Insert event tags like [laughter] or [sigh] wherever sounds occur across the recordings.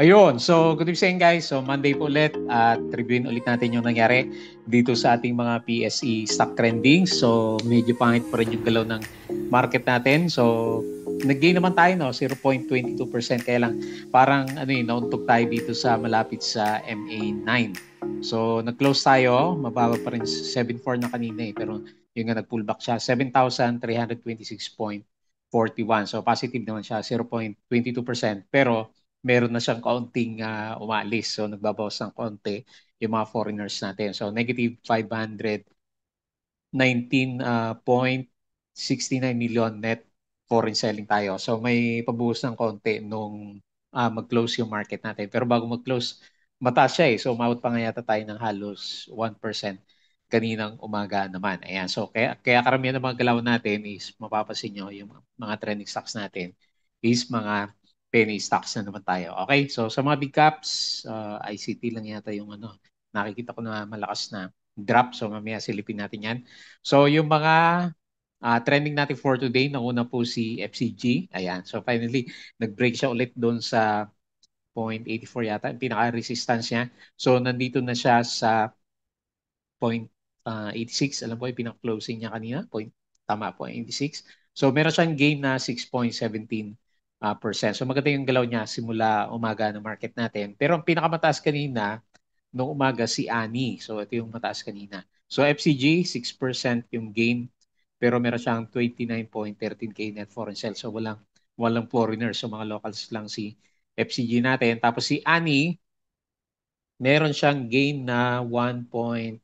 Ayun, so good evening guys. So Monday po ulit at reviewin ulit natin yung nangyari dito sa ating mga PSE stock trending. So medyo pangit pa rin yung galaw ng market natin. So nag-gain naman tayo no, 0.22% kaya lang parang ano yun, eh, nauntok tayo dito sa malapit sa MA9. So nag-close tayo, mababa pa rin 7.4 na kanina eh, pero yung nga nag-pullback siya, 7,326.41. So positive naman siya, 0.22%. Pero meron na siyang kaunting uh, umalis. So nagbabawas ng konti yung mga foreigners natin. So negative 519.69 uh, ah, million net foreign selling tayo. So may pabuhos ng konti nung uh, mag-close yung market natin. Pero bago mag-close, mataas siya eh. So umabot pa nga yata tayo ng halos 1% kaninang umaga naman. Ayan. So kaya, kaya karamihan ng mga galaw natin is mapapansin nyo yung mga trending stocks natin is mga penny stocks na naman tayo. Okay, so sa mga big caps, uh, ICT lang yata yung ano, nakikita ko na malakas na drop. So mamaya silipin natin yan. So yung mga uh, trending natin for today, nauna po si FCG. Ayan, so finally, nag-break siya ulit doon sa 0.84 yata, yung pinaka-resistance niya. So nandito na siya sa 0.86. Uh, Alam ko yung pinaka-closing niya kanina, point, tama, 0.86. So meron siyang gain na 6.17 uh, percent. So maganda yung galaw niya simula umaga ng market natin. Pero ang pinakamataas kanina, noong umaga si Ani. So ito yung mataas kanina. So FCG, 6% yung gain. Pero meron siyang 29.13K net foreign sales. So walang, walang foreigners. So mga locals lang si FCG natin. Tapos si Ani, meron siyang gain na 1.61%.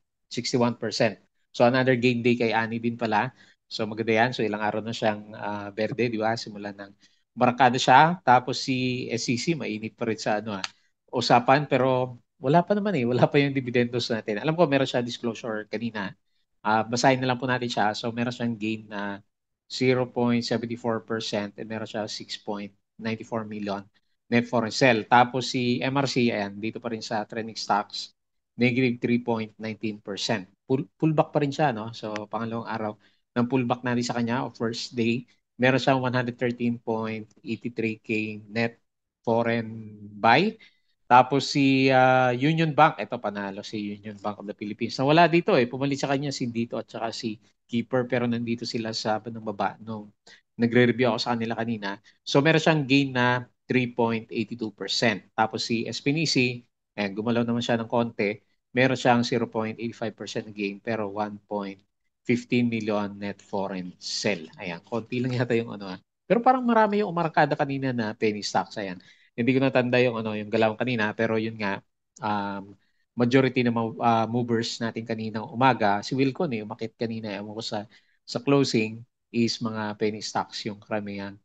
So another gain day kay Ani din pala. So maganda yan. So ilang araw na siyang uh, verde, di ba? Simula ng Maracana siya, tapos si SCC mainit pa rin sa ano ah, usapan pero wala pa naman eh, wala pa yung dividendos natin. Alam ko meron siya disclosure kanina. Uh, basahin na lang po natin siya. So meron siyang gain na 0.74% and meron siya 6.94 million net foreign sell. Tapos si MRC, ayan, dito pa rin sa trending stocks, negative 3.19%. Pull, pullback pa rin siya, no? So, pangalawang araw ng pullback natin sa kanya o first day meron siyang 113.83k net foreign buy. Tapos si uh, Union Bank, ito panalo si Union Bank of the Philippines. Na wala dito eh, pumalit sa kanya si Dito at saka si Keeper pero nandito sila sa ng baba nung nagre-review ako sa kanila kanina. So meron siyang gain na 3.82%. Tapos si SPNC, eh, gumalaw naman siya ng konti, meron siyang 0.85% gain pero 1.5 15 million net foreign sell. Ayan, konti lang yata yung ano. Ah. Pero parang marami yung umarkada kanina na penny stocks. Ayan. Hindi ko natanda yung ano, yung galaw kanina, pero yun nga um, majority ng uh, movers natin kanina umaga, si Wilcon eh, umakit kanina, ewan ko sa, sa closing is mga penny stocks yung karamihan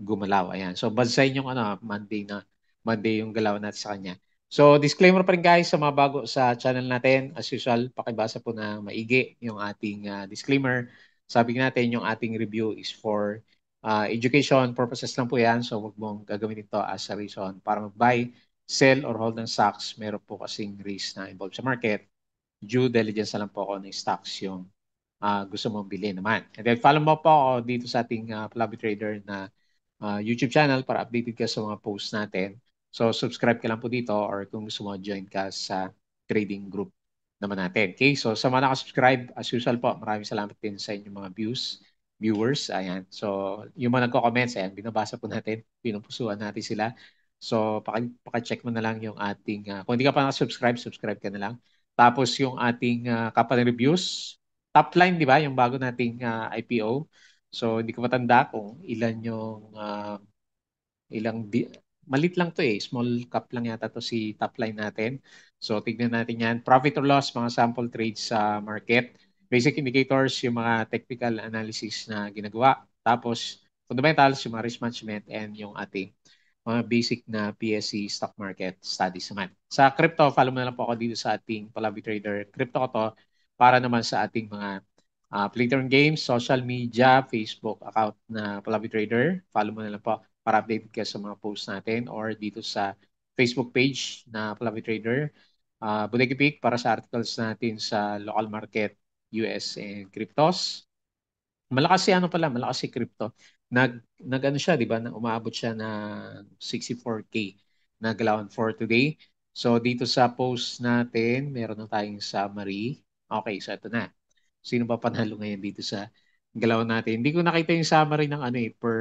gumalaw. Ayan. So, bansayin yung ano, ah, Monday na, Monday yung galaw natin sa kanya. So disclaimer pa rin guys sa mga bago sa channel natin. As usual, pakibasa po na maigi yung ating uh, disclaimer. Sabi natin yung ating review is for uh, education purposes lang po yan. So wag mong gagamitin ito as a reason para mag-buy, sell or hold ng stocks. Meron po kasing risk na involved sa market. Due diligence lang po ako ng stocks yung uh, gusto mong bilhin naman. And then follow mo po ako dito sa ating uh, Palabi Trader na uh, YouTube channel para updated ka sa mga posts natin So subscribe ka lang po dito or kung gusto mo join ka sa trading group naman natin. Okay, so sa mga nakasubscribe, as usual po, maraming salamat din sa inyong mga views, viewers. Ayan, so yung mga nagko-comments, ayan, binabasa po natin, pinupusuan natin sila. So paki, paki-check mo na lang yung ating, uh, kung hindi ka pa nakasubscribe, subscribe ka na lang. Tapos yung ating uh, ah, company reviews, top line, di ba, yung bago nating uh, ah, IPO. So hindi ko matanda kung ilan yung uh, ilang malit lang to eh. Small cap lang yata to si top line natin. So tignan natin yan. Profit or loss, mga sample trades sa market. Basic indicators, yung mga technical analysis na ginagawa. Tapos fundamentals, yung mga risk management and yung ating mga basic na PSE stock market studies naman. Sa crypto, follow mo na lang po ako dito sa ating Palabi Trader Crypto ko to para naman sa ating mga uh, ah, Playtime Games, social media, Facebook account na Palabi Trader. Follow mo na lang po para update ka sa mga posts natin or dito sa Facebook page na Palavi Trader. Uh, ah, Bodega Peak para sa articles natin sa local market, US and cryptos. Malakas si ano pala, malakas si crypto. Nag, nag ano siya, di ba? Nang Umaabot siya na 64K na galawan for today. So dito sa post natin, meron na tayong summary. Okay, so ito na. Sino ba panalo ngayon dito sa galaw natin? Hindi ko nakita yung summary ng ano eh, per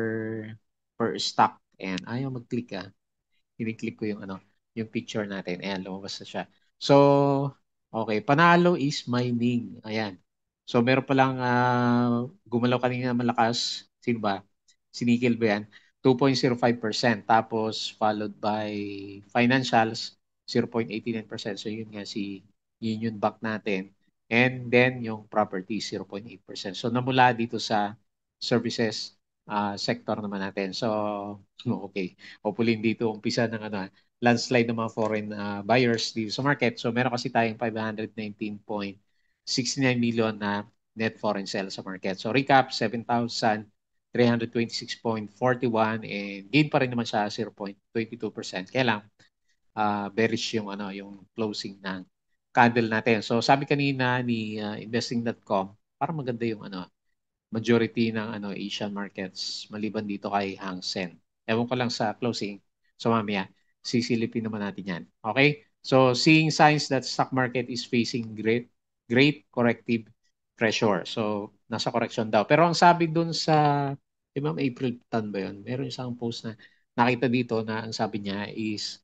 for stock. Ayan, ayaw mag-click ah. Kiniklik ko yung ano, yung picture natin. Ayan, lumabas na siya. So, okay, panalo is mining. Ayan. So, meron palang uh, gumalaw kanina malakas. Sino ba? Sinikil ba yan? 2.05%. Tapos, followed by financials, 0.89%. So, yun nga si yun yung back natin. And then, yung property, 0.8%. So, namula dito sa services, uh, sector naman natin. So, [laughs] okay. Hopefully hindi ito umpisa ng ano, ah, landslide ng mga foreign uh, buyers dito sa market. So, meron kasi tayong 519.69 million na net foreign sales sa market. So, recap, 7,326.41 and gain pa rin naman siya 0.22%. Kaya lang, uh, bearish yung, ano, yung closing ng candle natin. So sabi kanina ni uh, investing.com, para maganda yung ano, majority ng ano Asian markets maliban dito kay Hang Seng. Ewan ko lang sa closing. So mamaya, sisilipin naman natin yan. Okay? So seeing signs that stock market is facing great great corrective pressure. So nasa correction daw. Pero ang sabi doon sa di ba April Tan ba 'yon? Meron isang post na nakita dito na ang sabi niya is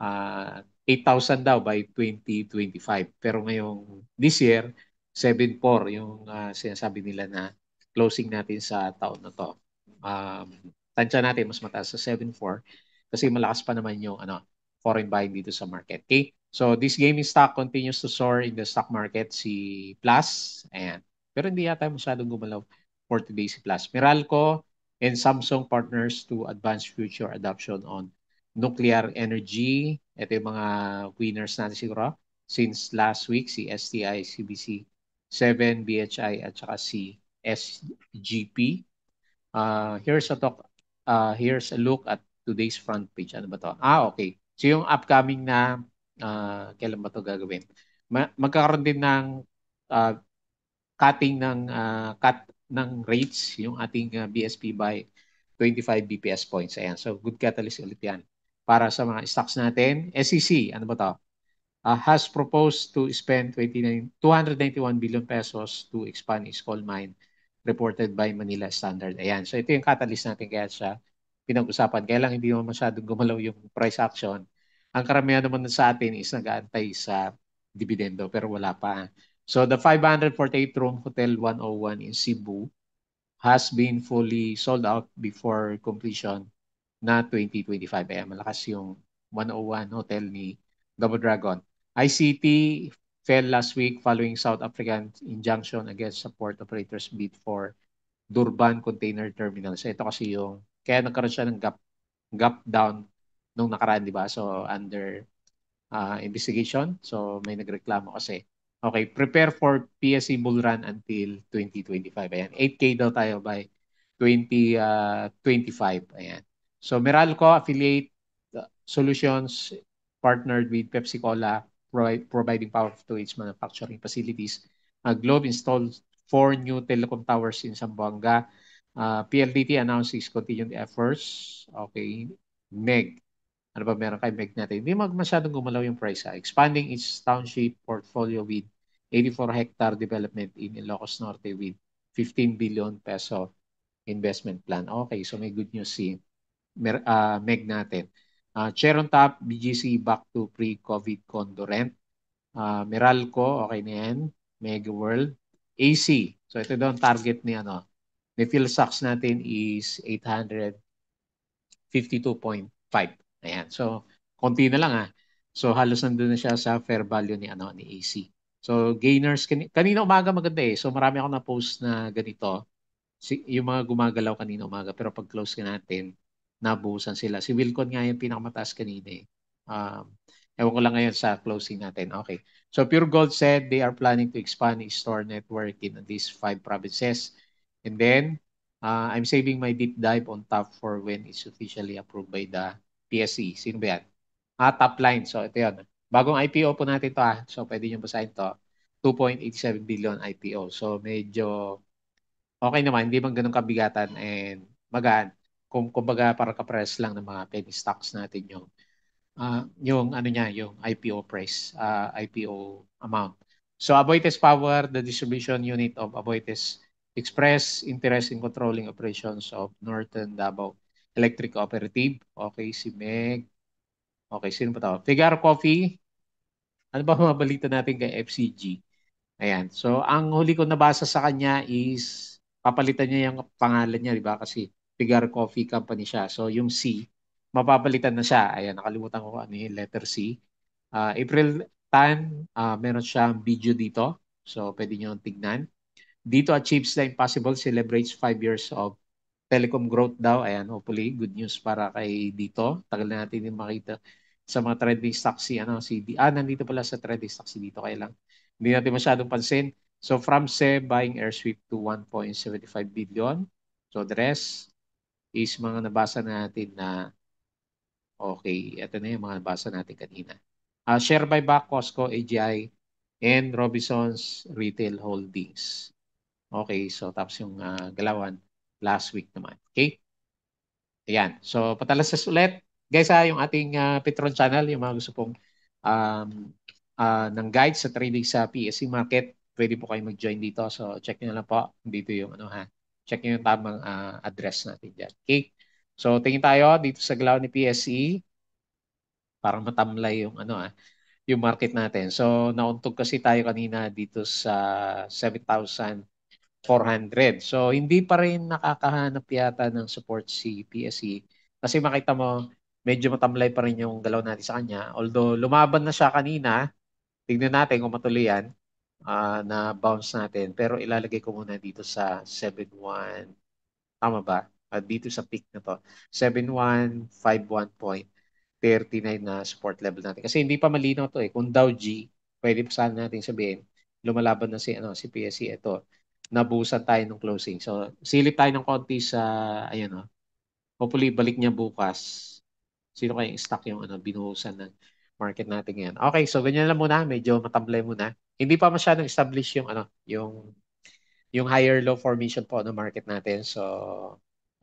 uh, ah, 8,000 daw by 2025. Pero ngayong this year 7.4 yung uh, sinasabi nila na closing natin sa taon na to. Um, tansya natin mas mataas sa 7.4 kasi malakas pa naman yung ano, foreign buying dito sa market. Okay? So this gaming stock continues to soar in the stock market si Plus. Ayan. Pero hindi yata masyadong gumalaw for today si Plus. Meralco and Samsung partners to advance future adoption on nuclear energy. Ito yung mga winners natin siguro since last week, si STI, CBC, 7, BHI, at saka si SGP. Uh, ah, here's a talk uh, here's a look at today's front page. Ano ba to? Ah, okay. So yung upcoming na uh, kailan ba to gagawin? Ma- magkakaroon din ng uh, cutting ng uh, cut ng rates yung ating uh, BSP by 25 BPS points. Ayan. So good catalyst ulit 'yan para sa mga stocks natin. SEC, ano ba to? Uh, has proposed to spend 29, 291 billion pesos to expand its coal mine reported by Manila Standard. Ayan. So ito yung catalyst natin kaya siya pinag-usapan. Kaya lang hindi mo masyadong gumalaw yung price action. Ang karamihan naman sa atin is nag-aantay sa dividendo pero wala pa. So the 548-room Hotel 101 in Cebu has been fully sold out before completion na 2025. Ayan, malakas yung 101 hotel ni Double Dragon. ICT fell last week following South African injunction against sa port operators bid for Durban Container Terminal. So ito kasi yung, kaya nagkaroon siya ng gap, gap down nung nakaraan, di ba? So under uh, investigation. So may nagreklamo kasi. Okay, prepare for PSC e bull run until 2025. Ayan, 8K daw tayo by 2025. Uh, ah, Ayan. So Meralco affiliate ah, solutions partnered with Pepsi Cola providing power to its manufacturing facilities. Uh, Globe installed four new telecom towers in Zamboanga. Uh, PLDT announced its continued efforts. Okay, MEG. Ano ba meron kay MEG natin? Hindi mag gumalaw yung price. Ha? Ah. Expanding its township portfolio with 84 hectare development in Ilocos Norte with 15 billion peso investment plan. Okay, so may good news si uh, MEG natin. Uh, ah, on top, BGC back to pre-COVID condo Uh, ah, Meralco, okay na yan. World. AC. So ito daw ang target ni ano. Ni Phil Sachs natin is 852.5. Ayan. So konti na lang ah. So halos nandun na siya sa fair value ni ano ni AC. So gainers kan kanina umaga maganda eh. So marami ako na post na ganito. Si, yung mga gumagalaw kanina umaga pero pag close ka natin nabuhusan sila. Si Wilcon nga yung pinakamataas kanina eh. Um, ewan ko lang ngayon sa closing natin. Okay. So Pure Gold said they are planning to expand its store network in at least five provinces. And then, uh, I'm saving my deep dive on top for when it's officially approved by the PSE. Sino ba yan? Ah, top line. So ito yun. Bagong IPO po natin to ah. So pwede nyo basahin to. 2.87 billion IPO. So medyo okay naman, hindi man ganun kabigatan and magaan kung kumbaga para ka-press lang ng mga penny stocks natin yung uh, yung ano niya, yung IPO price, uh, ah, IPO amount. So Aboitiz Power, the distribution unit of Aboitiz Express, interest in controlling operations of Northern Davao Electric Cooperative. Okay, si Meg. Okay, sino pa tawag? Figaro Coffee. Ano ba mga balita natin kay FCG? Ayan. So, ang huli ko nabasa sa kanya is papalitan niya yung pangalan niya, di ba? Kasi Pigar Coffee Company siya. So yung C, mapapalitan na siya. Ayan, nakalimutan ko ano yung letter C. Uh, April time, uh, meron siyang video dito. So pwede nyo tignan. Dito at Chips na Impossible celebrates 5 years of telecom growth daw. Ayan, hopefully good news para kay dito. Tagal na natin din makita sa mga trending stocks si ano si ah nandito pala sa trending stocks si dito kaya lang hindi natin masyadong pansin. So from SE buying Airswift to 1.75 billion. So the rest is mga nabasa natin na okay, ito na yung mga nabasa natin kanina. Uh, ah, share buyback, Costco, AGI, and Robinson's Retail Holdings. Okay, so tapos yung uh, galawan last week naman. Okay? Ayan. So, patalasas ulit. Guys, ha, ah, yung ating uh, Petron channel, yung mga gusto pong um, uh, ng guide sa trading sa PSC e market, pwede po kayo mag-join dito. So, check nyo lang po. Dito yung ano ha, Check nyo yung tamang uh, address natin dyan. Okay? So, tingin tayo dito sa galaw ni PSE. Parang matamlay yung ano ah yung market natin. So, nauntog kasi tayo kanina dito sa 7,400. So, hindi pa rin nakakahanap yata ng support si PSE. Kasi makita mo, medyo matamlay pa rin yung galaw natin sa kanya. Although, lumaban na siya kanina. Tingnan natin kung matuloy yan uh, na bounce natin. Pero ilalagay ko muna dito sa 7.1. Tama ba? At ah, dito sa peak na to. 7.151.39 na support level natin. Kasi hindi pa malinaw to eh. Kung Dow G, pwede pa sana natin sabihin, lumalaban na si, ano, si PSE. Ito, nabusan tayo ng closing. So, silip tayo ng konti sa, ayan o. Oh. Hopefully, balik niya bukas. Sino kaya stock yung ano, binuhusan ng market natin ngayon? Okay, so ganyan lang muna. Medyo matamblay muna hindi pa masyadong establish yung ano, yung yung higher low formation po ng market natin. So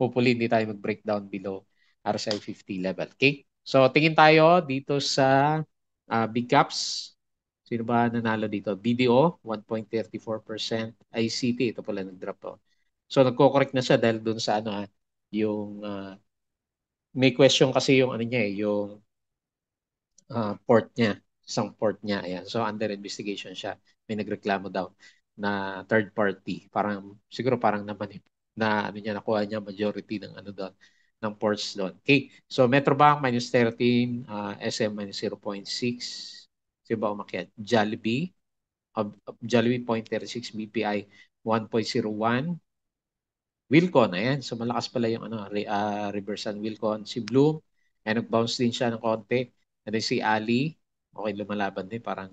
hopefully hindi tayo mag-breakdown below RSI 50 level. Okay? So tingin tayo dito sa uh, big caps. Sino ba nanalo dito? BDO 1.34%, ICT ito pala nag-drop to. So nagko-correct na siya dahil doon sa ano ha, ah, yung uh, may question kasi yung ano niya eh, yung uh, port niya isang port niya. Ayan. So under investigation siya. May nagreklamo daw na third party. Parang siguro parang naman eh, na ano niya nakuha niya majority ng ano doon ng ports doon. Okay. So Metrobank minus 13, uh, SM minus 0.6. Sino ba umakyat? Jollibee. Uh, Jollibee 0.36, BPI 1.01. Wilcon, ayan. So malakas pala yung ano, re, uh, reversal Wilcon. Si Bloom, ay nag-bounce din siya ng konti. And then si Ali, okay, lumalaban din. Parang,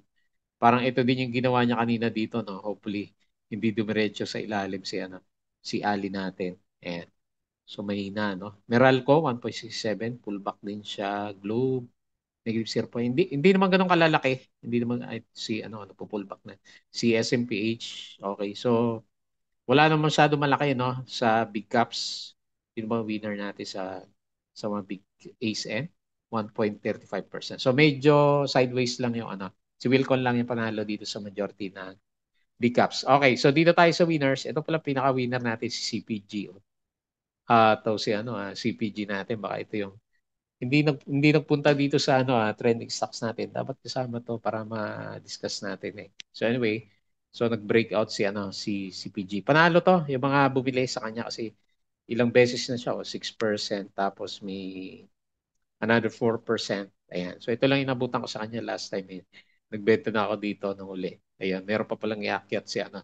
parang ito din yung ginawa niya kanina dito, no? Hopefully, hindi dumiretso sa ilalim si, ano, si Ali natin. eh So, mahina, no? Meralco, 1.67. Pullback din siya. Globe, negative 0. Hindi, hindi naman ganun kalalaki. Hindi naman ay, si, ano, ano, pullback na. Si SMPH, okay. So, wala naman masyado malaki, no? Sa big caps, yun ba winner natin sa sa mga big ace end. Eh? 1.35%. So medyo sideways lang yung ano. Si Wilcon lang yung panalo dito sa majority na big caps. Okay, so dito tayo sa winners. Ito pala pinaka-winner natin si CPG. Ah, uh, to si ano uh, ah, CPG natin baka ito yung hindi nag hindi nagpunta dito sa ano uh, trending stocks natin. Dapat kasama to para ma-discuss natin eh. So anyway, so nag-breakout si ano si CPG. Panalo to yung mga bumili sa kanya kasi ilang beses na siya o oh, 6% tapos may another 4%. Ayan. So ito lang inabutan ko sa kanya last time. Eh. Nagbenta na ako dito nung uli. Ayan, meron pa palang iakyat si ano.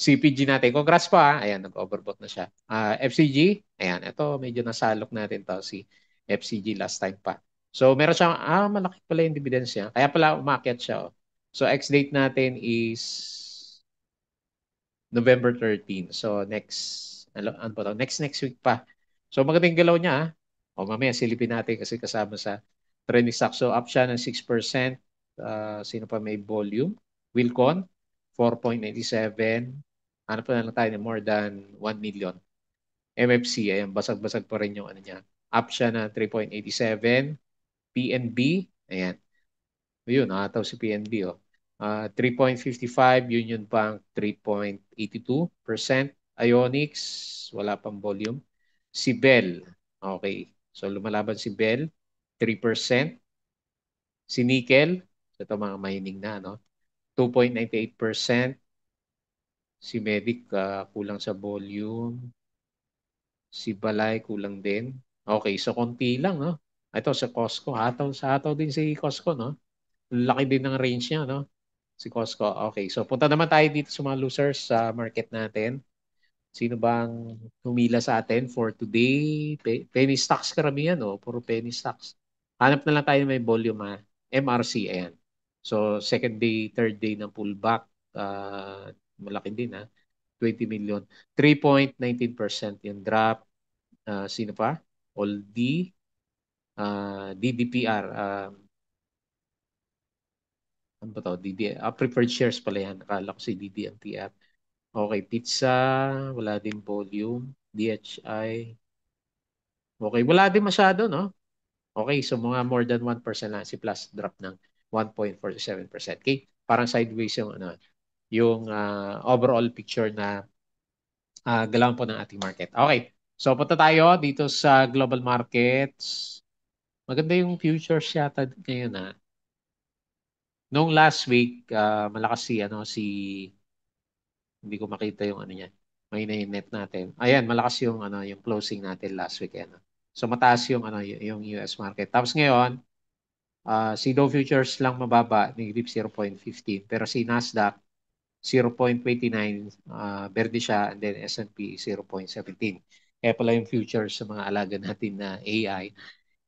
CPG natin. Congrats pa. Ah. Ayan, nag-overbought na siya. Uh, ah, FCG. Ayan, ito medyo nasalok natin to si FCG last time pa. So meron siyang, ah, malaki pala yung dividends niya. Kaya pala umakyat siya. Oh. So ex-date natin is November 13. So next, ano, ano pa to? Next next week pa. So magandang galaw niya. Ah. O mamaya silipin natin kasi kasama sa trending stock. So up siya ng 6%. Uh, ah, sino pa may volume? Wilcon, 4.97. Ano na lang tayo more than 1 million. MFC, ayan, basag-basag pa rin yung ano niya. Up siya na 3.87. PNB, ayan. Ayun, nakataw si PNB, oh. Uh, 3.55, Union Bank 3.82%. Ionix, wala pang volume. Si Bell, okay. So lumalaban si Bell, 3%. Si Nickel, so ito mga mining na, no? 2.98%. Si Medic, uh, kulang sa volume. Si Balay, kulang din. Okay, so konti lang, no? Ito sa si Costco, hataw sa hataw din si Costco, no? Laki din ng range niya, no? Si Costco. Okay, so punta naman tayo dito sa mga losers sa market natin. Sino bang humila sa atin for today? penny stocks karamihan, no? Oh. Puro penny stocks. Hanap na lang tayo may volume, ha? Ah. MRC, ayan. So, second day, third day ng pullback. Uh, malaki din, ha? Ah. 20 million. 3.19% yung drop. Uh, sino pa? All D. Uh, DDPR. Uh, um, ano ba to? DD, uh, preferred shares pala yan. Akala ko si DDMTF. Okay, pizza, wala din volume, DHI. Okay, wala din masyado, no? Okay, so mga more than 1% lang si plus drop ng 1.47%. Okay, parang sideways yung ano, yung uh, overall picture na uh, ah, galaw po ng ating market. Okay, so punta tayo dito sa global markets. Maganda yung futures yata ngayon ha. Ah. Noong last week, uh, malakas si ano si hindi ko makita yung ano niya. May na net natin. Ayan, malakas yung ano yung closing natin last week ano. So mataas yung ano yung US market. Tapos ngayon, uh, si Dow Futures lang mababa, negative 0.15. Pero si Nasdaq 0.29 uh, berde siya and then S&P 0.17. Kaya pala yung futures sa mga alaga natin na AI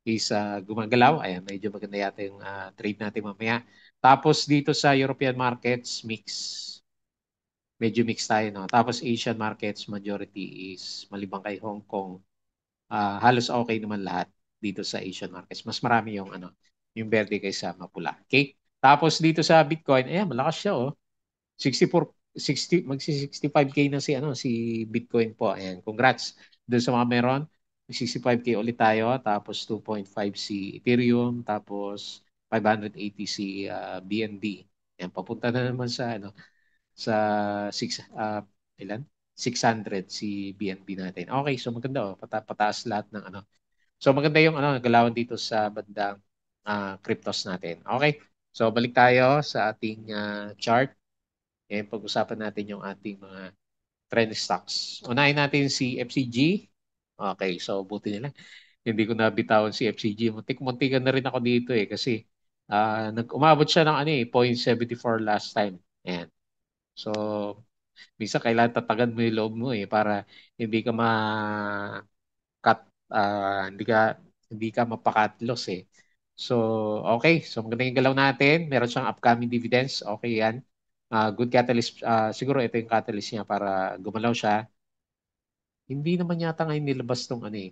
is uh, gumagalaw. Ayan, medyo maganda yata yung uh, trade natin mamaya. Tapos dito sa European markets, mix medyo mixed tayo. No? Tapos Asian markets, majority is malibang kay Hong Kong. Uh, halos okay naman lahat dito sa Asian markets. Mas marami yung ano, yung verde kaysa mapula. Okay? Tapos dito sa Bitcoin, ayan, malakas siya oh. 64 60 magsi 65k na si ano si Bitcoin po. Ayan, congrats doon sa mga meron. 65k ulit tayo, tapos 2.5 si Ethereum, tapos 580 si uh, BNB. Ayan, papunta na naman sa ano sa 6 uh, ah, ilan? 600 si BNB natin. Okay, so maganda oh, pata pataas lahat ng ano. So maganda yung ano galawan dito sa bandang uh, cryptos natin. Okay. So balik tayo sa ating uh, chart. Ngayon eh, pag-usapan natin yung ating mga trend stocks. Unahin natin si FCG. Okay, so buti nila. Hindi ko nabitawan si FCG. Muntik-muntikan na rin ako dito eh kasi uh, nag-umabot siya ng ano eh, 0.74 last time. Ayan. So, minsan kailangan tatagan mo yung loob mo eh para hindi ka ma cut uh, hindi ka hindi ka mapakat loss eh. So, okay. So, magandang galaw natin. Meron siyang upcoming dividends. Okay yan. Uh, good catalyst. Uh, siguro ito yung catalyst niya para gumalaw siya. Hindi naman yata ngayon nilabas tong ano eh.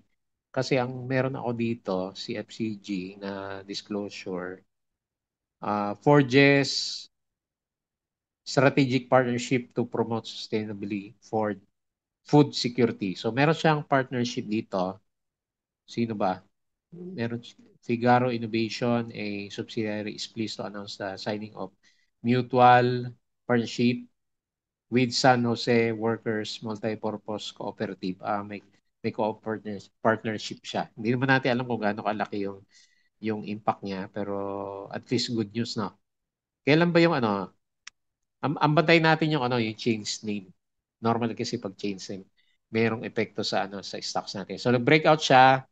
Kasi ang meron ako dito, CFCG na disclosure, uh, Forges, strategic partnership to promote sustainability for food security. So meron siyang partnership dito. Sino ba? Meron Figaro Innovation, a subsidiary is pleased to announce the signing of mutual partnership with San Jose Workers Multipurpose Cooperative. Uh, may, may co partners, partnership siya. Hindi naman natin alam kung gaano kalaki yung yung impact niya pero at least good news no. Kailan ba yung ano Am ambantay natin yung ano, yung change name. Normal kasi pag change name, merong epekto sa ano sa stocks natin. So nag-breakout siya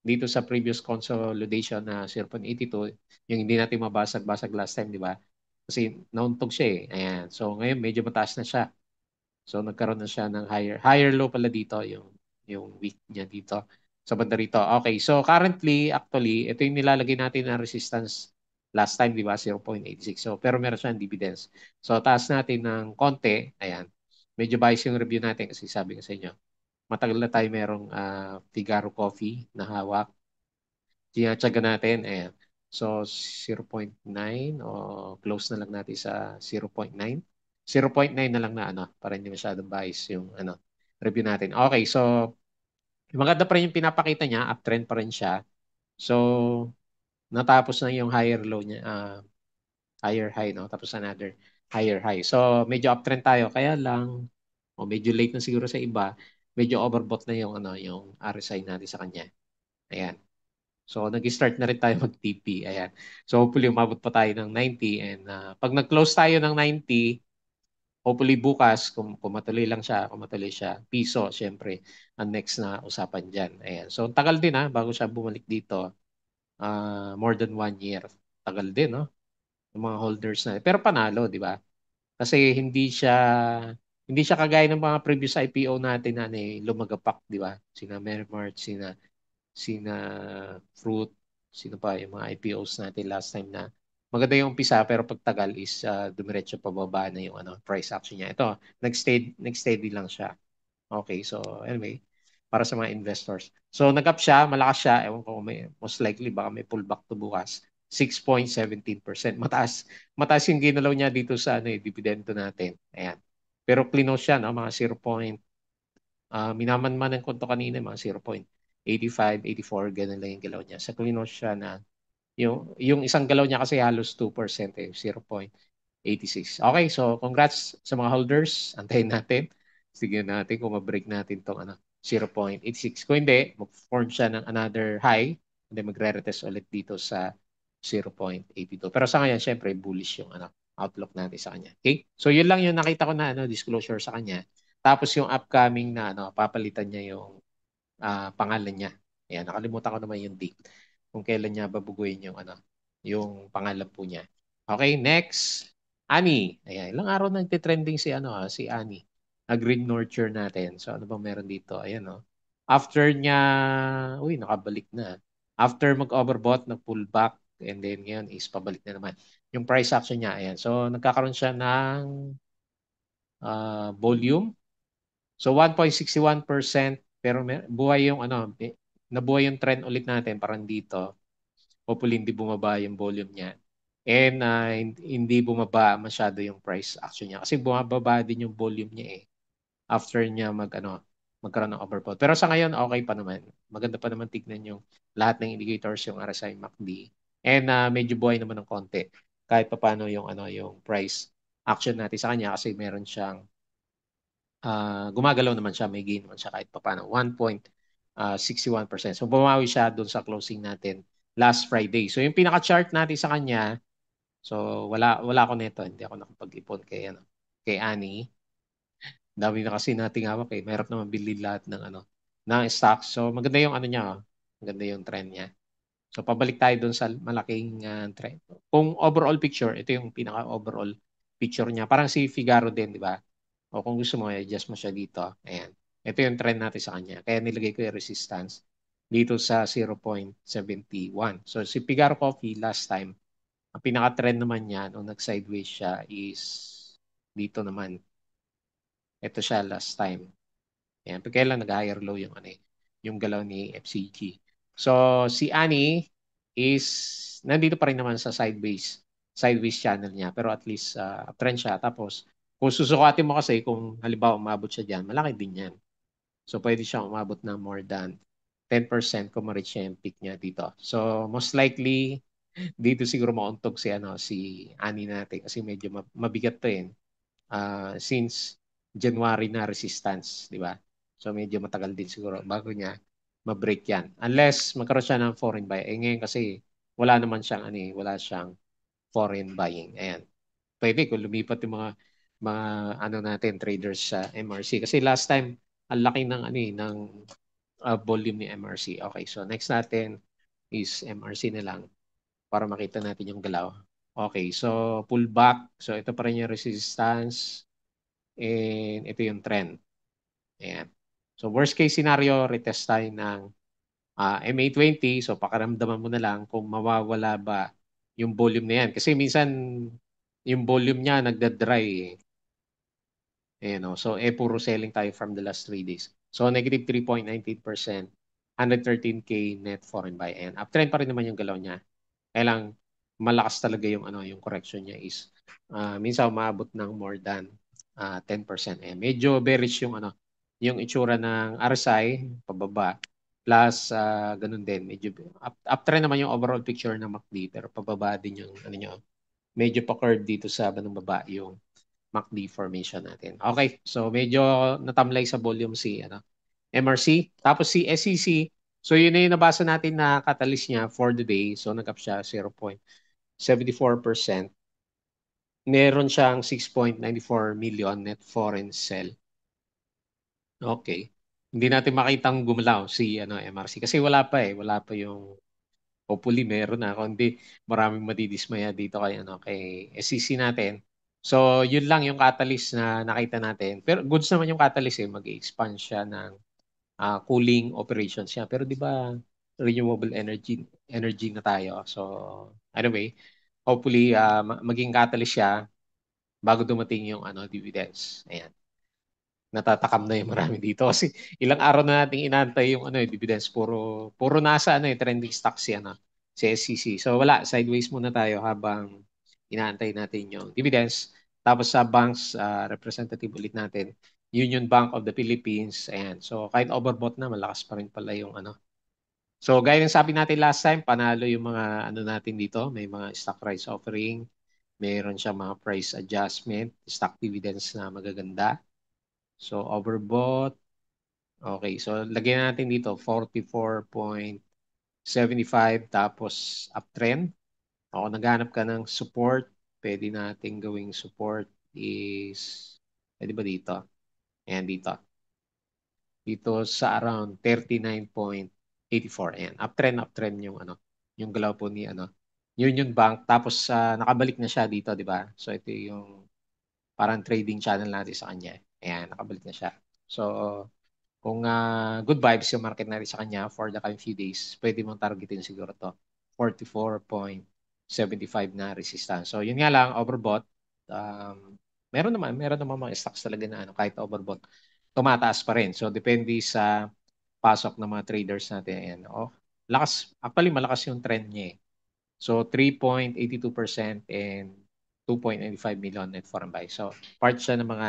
dito sa previous consolidation na 0.82, yung hindi natin mabasag-basag last time, di ba? Kasi nauntog siya eh. Ayan. So ngayon medyo mataas na siya. So nagkaroon na siya ng higher higher low pala dito yung yung week niya dito sa banda rito. Okay, so currently actually ito yung nilalagay natin na resistance Last time, di ba, 0.86. So, pero meron siyang dividends. So, taas natin ng konti. Ayan. Medyo bias yung review natin kasi sabi ko sa inyo, matagal na tayo merong uh, Figaro Coffee na hawak. Tinatsaga natin. Ayan. So, 0.9 o close na lang natin sa 0.9. 0.9 na lang na ano, para hindi masyadong bias yung ano, review natin. Okay, so maganda pa rin yung pinapakita niya. Uptrend pa rin siya. So, natapos na yung higher low niya, uh, higher high, no? Tapos another higher high. So, medyo uptrend tayo. Kaya lang, o medyo late na siguro sa iba, medyo overbought na yung, ano, yung RSI natin sa kanya. Ayan. So, nag-start na rin tayo [laughs] mag-TP. Ayan. So, hopefully, umabot pa tayo ng 90. And uh, pag nag-close tayo ng 90, hopefully bukas, kung, kung matuloy lang siya, kung matuloy siya, piso, syempre, ang next na usapan diyan Ayan. So, tagal din ha, ah, bago siya bumalik dito uh, more than one year. Tagal din, no? Yung mga holders na. Pero panalo, di ba? Kasi hindi siya hindi siya kagaya ng mga previous IPO natin na ni ano eh, lumagapak, di ba? Sina Mermart, sina sina Fruit, sino pa yung mga IPOs natin last time na maganda yung umpisa pero pagtagal is uh, dumiretso pababa na yung ano price action niya. Ito, nag-steady nag-steady lang siya. Okay, so anyway, para sa mga investors. So nag-up siya, malakas siya, ewan ko may most likely baka may pullback to bukas. 6.17%. Mataas mataas yung ginalaw niya dito sa ano eh, dividendo natin. Ayan. Pero close siya no mga 0. Uh, ah, minamanman ng konto kanina mga 0.85, 84 ganun lang yung galaw niya. Sa close siya na yung yung isang galaw niya kasi halos 2% eh, 0.86. Okay, so congrats sa mga holders. Antayin natin. Sige natin kung ma-break natin tong ano 0.86. Kung hindi, mag-form siya ng another high hindi then magre-retest ulit dito sa 0.82. Pero sa kanya, syempre, bullish yung ano, outlook natin sa kanya. Okay? So, yun lang yung nakita ko na ano, disclosure sa kanya. Tapos yung upcoming na ano, papalitan niya yung uh, pangalan niya. Ayan, nakalimutan ko naman yung date kung kailan niya babaguhin yung ano, yung pangalan po niya. Okay, next. Ani. Ayan, ilang araw nagte-trending si ano ah, si Ani nag-ring nurture natin. So ano bang meron dito? Ayan no. Oh. After niya, uy, nakabalik na. After mag-overbought, nag-pull back and then ngayon is pabalik na naman. Yung price action niya, ayan. So nagkakaroon siya ng uh, volume. So 1.61% pero mer- buhay yung ano, eh, nabuhay yung trend ulit natin parang dito. Hopefully hindi bumaba yung volume niya. And uh, hindi bumaba masyado yung price action niya kasi bumababa din yung volume niya eh after niya mag ano, magkaroon ng overbought. Pero sa ngayon, okay pa naman. Maganda pa naman tignan yung lahat ng indicators, yung RSI, MACD. And uh, medyo buhay naman ng konti. Kahit papaano yung, ano, yung price action natin sa kanya kasi meron siyang uh, gumagalaw naman siya, may gain naman siya kahit paano. 1.61%. Ah, so bumawi siya doon sa closing natin last Friday. So yung pinaka-chart natin sa kanya, so wala wala ko nito, hindi ako nakapag-ipon kay ano, kay Annie dami na kasi nating hawak eh. Mahirap naman bilhin lahat ng ano, ng stocks. So maganda yung ano niya, oh. maganda yung trend niya. So pabalik tayo doon sa malaking uh, trend. Kung overall picture, ito yung pinaka overall picture niya. Parang si Figaro din, di ba? O kung gusto mo, adjust mo siya dito. Ayan. Ito yung trend natin sa kanya. Kaya nilagay ko yung resistance dito sa 0.71. So si Figaro Coffee last time, ang pinaka-trend naman niya nung nag-sideways siya is dito naman ito siya last time. Ayan, pagkailan nag-higher low yung, ano, eh, yung galaw ni FCG. So, si Annie is nandito pa rin naman sa sideways sideways channel niya pero at least uh, ah, uptrend siya tapos kung susukatin mo kasi kung halimbawa umabot siya diyan malaki din yan so pwede siya umabot na more than 10% kung ma-reach niya yung peak niya dito so most likely [laughs] dito siguro mauntog si ano si ani natin kasi medyo mabigat to yun uh, eh. ah, since January na resistance, di ba? So medyo matagal din siguro bago niya ma-break yan. Unless magkaroon siya ng foreign buy. Eh ngayon kasi wala naman siyang ani, eh, wala siyang foreign buying. Ayan. Pwede ko lumipat yung mga mga ano natin traders sa MRC kasi last time ang laki ng ani eh, ng uh, volume ni MRC. Okay, so next natin is MRC na lang para makita natin yung galaw. Okay, so pullback. So ito pa rin yung resistance and ito yung trend. Ayan. So worst case scenario, retest tayo ng uh, ah, MA20. So pakaramdaman mo na lang kung mawawala ba yung volume na yan. Kasi minsan yung volume niya nagda-dry. Eh. Ayan, oh. So eh, puro selling tayo from the last 3 days. So negative 3.98%, 113K net foreign buy. And uptrend pa rin naman yung galaw niya. Kailang malakas talaga yung ano yung correction niya is uh, minsan umaabot ng more than uh, ah, 10%. Eh, medyo bearish yung ano, yung itsura ng RSI pababa plus uh, ganun din medyo up, uptrend naman yung overall picture ng MACD pero pababa din yung ano nyo, medyo pa curve dito sa bandang baba yung MACD formation natin. Okay, so medyo natamlay sa volume si ano MRC tapos si SEC so yun na yung nabasa natin na catalyst niya for the day so nag-up siya 0.74% meron siyang 6.94 million net foreign sell. Okay. Hindi natin makitang gumalaw si ano MRC kasi wala pa eh, wala pa yung hopefully meron na kundi maraming madidismaya dito kay ano kay SEC natin. So, yun lang yung catalyst na nakita natin. Pero goods naman yung catalyst eh, mag-expand siya ng uh, cooling operations niya. Pero 'di ba renewable energy energy na tayo. So, anyway, hopefully uh, maging catalyst siya bago dumating yung ano dividends. Ayan. Natatakam na yung marami dito kasi ilang araw na nating inantay yung ano yung eh, dividends puro puro nasa ano yung eh, trending stocks yan ano, si SCC. E so wala, sideways muna tayo habang inaantay natin yung dividends. Tapos sa banks uh, representative ulit natin, Union Bank of the Philippines. Ayan. So kahit overbought na malakas pa rin pala yung ano So gaya ng sabi natin last time, panalo yung mga ano natin dito. May mga stock price offering. Mayroon siya mga price adjustment, stock dividends na magaganda. So overbought. Okay, so lagyan natin dito 44.75 tapos uptrend. O naghanap ka ng support, pwede nating gawing support is, pwede ba dito? Ayan dito. Dito sa around 39.5 84. Ayan. Uptrend, uptrend yung ano, yung galaw po ni ano, Union Bank. Tapos uh, nakabalik na siya dito, di ba? So ito yung parang trading channel natin sa kanya. Ayan, nakabalik na siya. So kung uh, good vibes yung market natin sa kanya for the coming few days, pwede mong targetin siguro to 44.75 na resistance. So yun nga lang, overbought. Um, meron naman, meron naman mga stocks talaga na ano, kahit overbought, tumataas pa rin. So depende sa pasok ng mga traders natin. Ayan, oh. Lakas, actually malakas yung trend niya eh. So 3.82% and 2.95 million net foreign buy. So part siya ng mga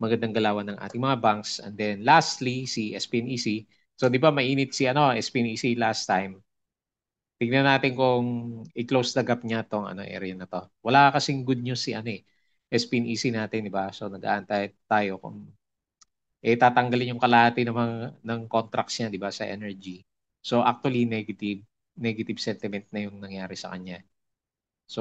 magandang galawan ng ating mga banks. And then lastly, si SPNEC. So di ba mainit si ano, SPNEC last time. Tignan natin kung i-close the gap niya tong ano area na to. Wala kasing good news si ano eh. SPNEC natin, di ba? So nag-aantay tayo kung eh tatanggalin yung kalahati ng mga, ng contracts niya, 'di ba, sa energy. So actually negative negative sentiment na yung nangyari sa kanya. So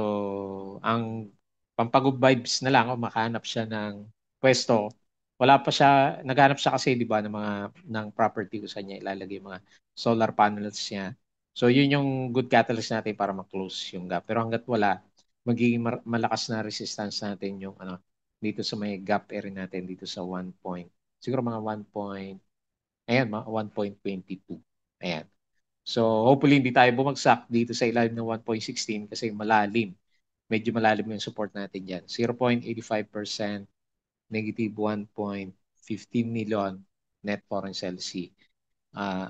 ang pampagod vibes na lang oh, makahanap siya ng pwesto. Wala pa siya, naghanap siya kasi 'di ba ng mga ng property ko saan niya ilalagay yung mga solar panels niya. So yun yung good catalyst natin para ma-close yung gap. Pero hangga't wala, magiging malakas na resistance natin yung ano dito sa may gap area natin dito sa 1 siguro mga 1 point, ayan, mga 1.22. Ayan. So, hopefully hindi tayo bumagsak dito sa ilalim ng 1.16 kasi malalim. Medyo malalim yung support natin dyan. 0.85%, negative 1.15 million net foreign LC. Uh, ah,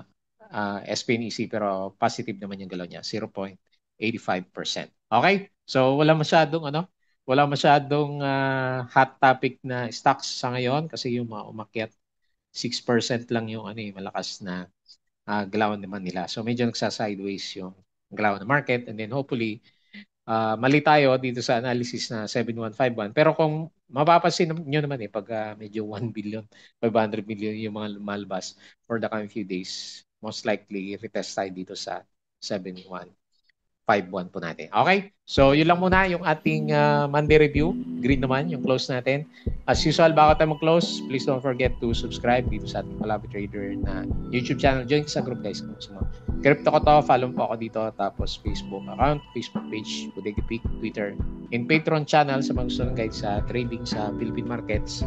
uh, ah, SPNEC pero positive naman yung galaw niya, 0.85%. Okay? So, wala masyadong ano, wala masyadong uh, hot topic na stocks sa ngayon kasi yung mga umakyat 6% lang yung ano, yung eh, malakas na uh, galaw naman nila. So medyo nagsa-sideways yung ground market and then hopefully uh, mali tayo dito sa analysis na 7151. Pero kung mapapansin niyo naman eh pag uh, medyo 1 billion, 500 million yung mga malbas for the coming few days, most likely retest tayo dito sa 7151. 5-1 po natin. Okay? So, yun lang muna yung ating uh, Monday review. Green naman yung close natin. As usual, bago tayo mag-close, please don't forget to subscribe dito sa ating Palabi Trader na YouTube channel. Join sa group guys kung gusto Crypto ko to, follow po ako dito. Tapos Facebook account, Facebook page, Bodega Twitter, and Patreon channel sa mga gusto ng guide sa trading sa Philippine markets.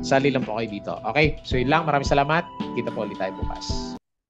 Sali lang po kayo dito. Okay? So, yun lang. Maraming salamat. Kita po ulit tayo bukas.